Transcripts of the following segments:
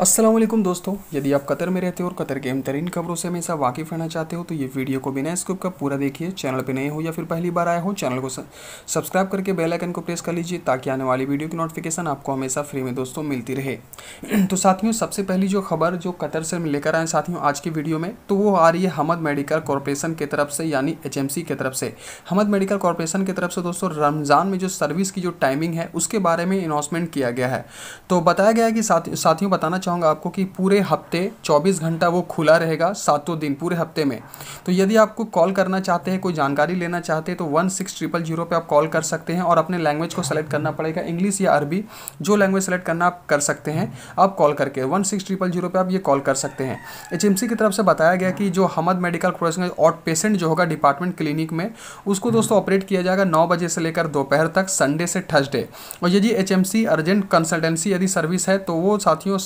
असलम दोस्तों यदि आप कतर में रहते हो और कतर के तरीन खबरों से हमेशा वाकिफ रहना चाहते हो तो ये वीडियो को बिना स्क्रिप का पूरा देखिए चैनल पर नए हो या फिर पहली बार आए हो चैनल को सब्सक्राइब करके बेल आइकन को प्रेस कर लीजिए ताकि आने वाली वीडियो की नोटिफिकेशन आपको हमेशा फ्री में दोस्तों मिलती रहे तो साथियों सबसे पहली जो खबर जो कतर से लेकर आए साथियों आज की वीडियो में तो वो आ रही है हमद मेडिकल कॉरपोरेशन की तरफ से यानी एच की तरफ से हमद मेडिकल कॉरपोरेशन की तरफ से दोस्तों रमज़ान में जो सर्विस की जो टाइमिंग है उसके बारे में अनाउंसमेंट किया गया है तो बताया गया है कि साथियों बताना चाहूँगा आपको कि पूरे हफ्ते 24 घंटा वो खुला रहेगा सातों दिन पूरे हफ्ते में तो यदि आपको कॉल करना चाहते हैं कोई जानकारी लेना चाहते हैं तो वन सिक्स ट्रिपल जीरो पर आप कॉल कर सकते हैं और अपने लैंग्वेज को सेलेक्ट करना पड़ेगा इंग्लिश या अरबी जो लैंग्वेज सेलेक्ट करना आप कर सकते हैं आप कॉल करके वन सिक्स ट्रिपल जीरो पर आप ये कॉल कर सकते हैं एच की तरफ से बताया गया कि जो हमद मेडिकल कॉलेज और पेशेंट जो होगा डिपार्टमेंट क्लिनिक में उसको दोस्तों ऑपरेट किया जाएगा नौ बजे से लेकर दोपहर तक संडे से थर्सडे और यदि एच अर्जेंट कंसल्टेंसी यदि सर्विस है तो वो साथियों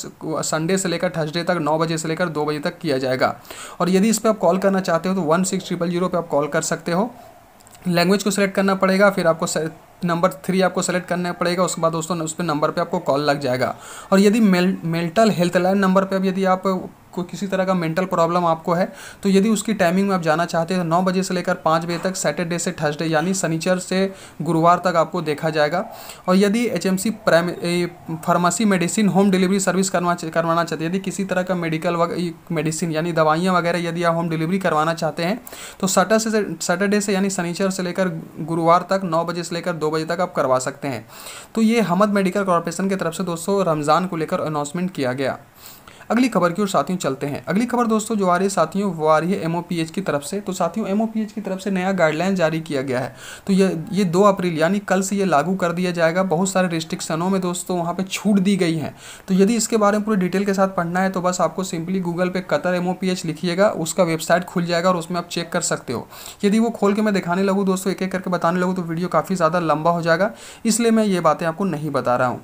संडे से लेकर थर्सडे तक नौ बजे से लेकर दो बजे तक किया जाएगा और यदि इस पर आप कॉल करना चाहते हो तो वन सिक्स ट्रिपल जीरो पर आप कॉल कर सकते हो लैंग्वेज को सिलेक्ट करना पड़ेगा फिर आपको नंबर थ्री आपको सेलेक्ट करना पड़ेगा उसके बाद दोस्तों उस पर नंबर पे आपको कॉल लग जाएगा और यदि mail mental health line number पे अब यदि आप कोई किसी तरह का मेंटल प्रॉब्लम आपको है तो यदि उसकी टाइमिंग में आप जाना चाहते हैं तो नौ बजे से लेकर पाँच बजे तक सैटरडे से थर्सडे यानी शनिचर से गुरुवार तक आपको देखा जाएगा और यदि H M C pharmacy medicine home delivery service करवा करवाना चाहते हैं यदि किसी तरह का मेडिकल मेडिसिन यानी दवाइयाँ वगैरह यदि आप होम डिलीवरी करवाना चाहते हैं तो सटर से सैटरडे से यानी शनिचर से लेकर गुरुवार तक नौ बजे से लेकर दो बजे तक आप करवा सकते हैं तो ये हमद मेडिकल कॉरपोरेशन की तरफ से दोस्तों रमज़ान को लेकर अनाउंसमेंट किया गया अगली खबर की ओर साथियों चलते हैं अगली खबर दोस्तों जो आ रही है साथियों वो आ रही है एम की तरफ से तो साथियों एम की तरफ से नया गाइडलाइन जारी किया गया है तो ये ये दो अप्रैल यानी कल से ये लागू कर दिया जाएगा बहुत सारे रिस्ट्रिक्शनों में दोस्तों वहाँ पर छूट दी गई है तो यदि इसके बारे में पूरी डिटेल के साथ पढ़ना है तो बस आपको सिंपली गूगल पे कतर एम लिखिएगा उसका वेबसाइट खुल जाएगा और उसमें आप चेक कर सकते हो यदि वो खोल के मैं दिखाने लगूँ दोस्तों एक एक करके बताने लगूँ तो वीडियो काफ़ी ज़्यादा लंबा हो जाएगा इसलिए मैं ये बातें आपको नहीं बता रहा हूँ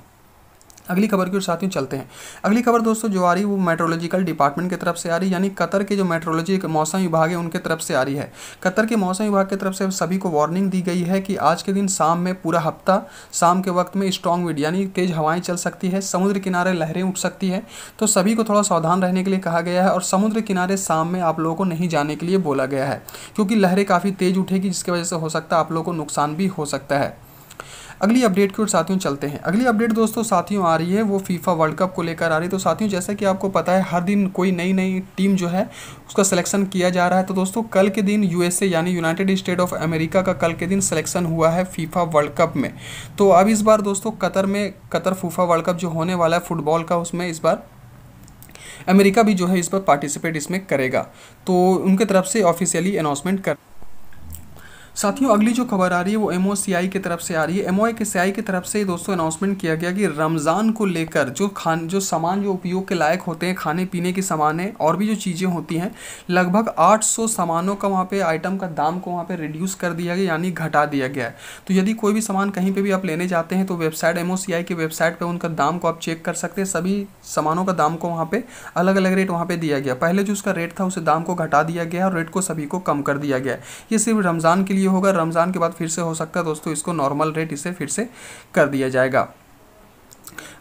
अगली खबर की ओर साथियों चलते हैं अगली खबर दोस्तों जो आ रही है वो मेट्रोलॉजिकल डिपार्टमेंट की तरफ से आ रही है यानी कतर के जो मेट्रोलॉजी मौसम विभाग है उनके तरफ से आ रही है कतर के मौसम विभाग की तरफ से सभी को वार्निंग दी गई है कि आज के दिन शाम में पूरा हफ्ता शाम के वक्त में स्ट्रॉन्ग विंड यानी तेज़ हवाएं चल सकती है समुद्र किनारे लहरें उठ सकती है तो सभी को थोड़ा सावधान रहने के लिए कहा गया है और समुद्र किनारे शाम में आप लोगों को नहीं जाने के लिए बोला गया है क्योंकि लहरें काफ़ी तेज़ उठेगी जिसकी वजह से हो सकता है आप लोगों को नुकसान भी हो सकता है अगली अपडेट की ओर साथियों चलते हैं अगली अपडेट दोस्तों साथियों आ रही है वो फीफा वर्ल्ड कप को लेकर आ रही है तो साथियों जैसा कि आपको पता है हर दिन कोई नई नई टीम जो है उसका सिलेक्शन किया जा रहा है तो दोस्तों कल के दिन यूएसए यानी यूनाइटेड स्टेट ऑफ अमेरिका का कल के दिन सिलेक्शन हुआ है फीफा वर्ल्ड कप में तो अब इस बार दोस्तों कतर में कतर फीफा वर्ल्ड कप जो होने वाला है फुटबॉल का उसमें इस बार अमेरिका भी जो है इस पर पार्टिसिपेट इसमें करेगा तो उनके तरफ से ऑफिशियली अनाउंसमेंट कर साथियों अगली जो खबर आ रही है वो एम की तरफ से आ रही है एम ओ की तरफ से दोस्तों अनाउंसमेंट किया गया कि रमज़ान को लेकर जो खान जो सामान जो उपयोग के लायक होते हैं खाने पीने की सामान है और भी जो चीज़ें होती हैं लगभग 800 सामानों का वहाँ पे आइटम का दाम को वहाँ पे रिड्यूस कर दिया गया यानी घटा दिया गया है तो यदि कोई भी सामान कहीं पर भी आप लेने जाते हैं तो वेबसाइट एम की वेबसाइट पर उनका दाम को आप चेक कर सकते हैं सभी सामानों का दाम को वहाँ पर अलग अलग रेट वहाँ पर दिया गया पहले जो उसका रेट था उसे दाम को घटा दिया गया और रेट को सभी को कम कर दिया गया ये सिर्फ रमज़ान के लिए जो होगा रमज़ान के बाद फिर से हो सकता है दोस्तों इसको नॉर्मल रेट इसे फिर से कर दिया जाएगा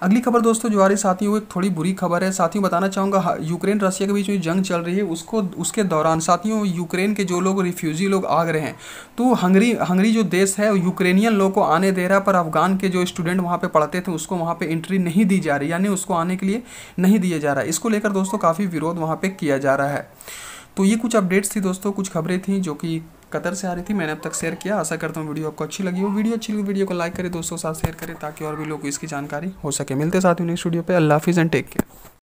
अगली खबर दोस्तों जो आ रही साथियों एक थोड़ी बुरी खबर है साथियों बताना चाहूँगा यूक्रेन रशिया के बीच में जंग चल रही है उसको उसके दौरान साथियों यूक्रेन के जो लोग रिफ्यूजी लोग आ रहे हैं तो हंगरी हंगरी जो देश है यूक्रेनियन लोग को आने दे रहा पर अफगान के जो स्टूडेंट वहाँ पर पढ़ते थे उसको वहाँ पर एंट्री नहीं दी जा रही यानी उसको आने के लिए नहीं दिया जा रहा है इसको लेकर दोस्तों काफ़ी विरोध वहाँ पर किया जा रहा है तो ये कुछ अपडेट्स थी दोस्तों कुछ खबरें थी जो कि कतर से आ रही थी मैंने अब तक शेयर किया आशा करता हूँ वीडियो आपको अच्छी लगी हो वीडियो अच्छी लगी वीडियो को लाइक करें दोस्तों साथ शेयर करें ताकि और भी लोग इसकी जानकारी हो सके मिलते साथ ही नेक्स्ट वीडियो पर अल्लाह हाफिज़ एंड टेक केयर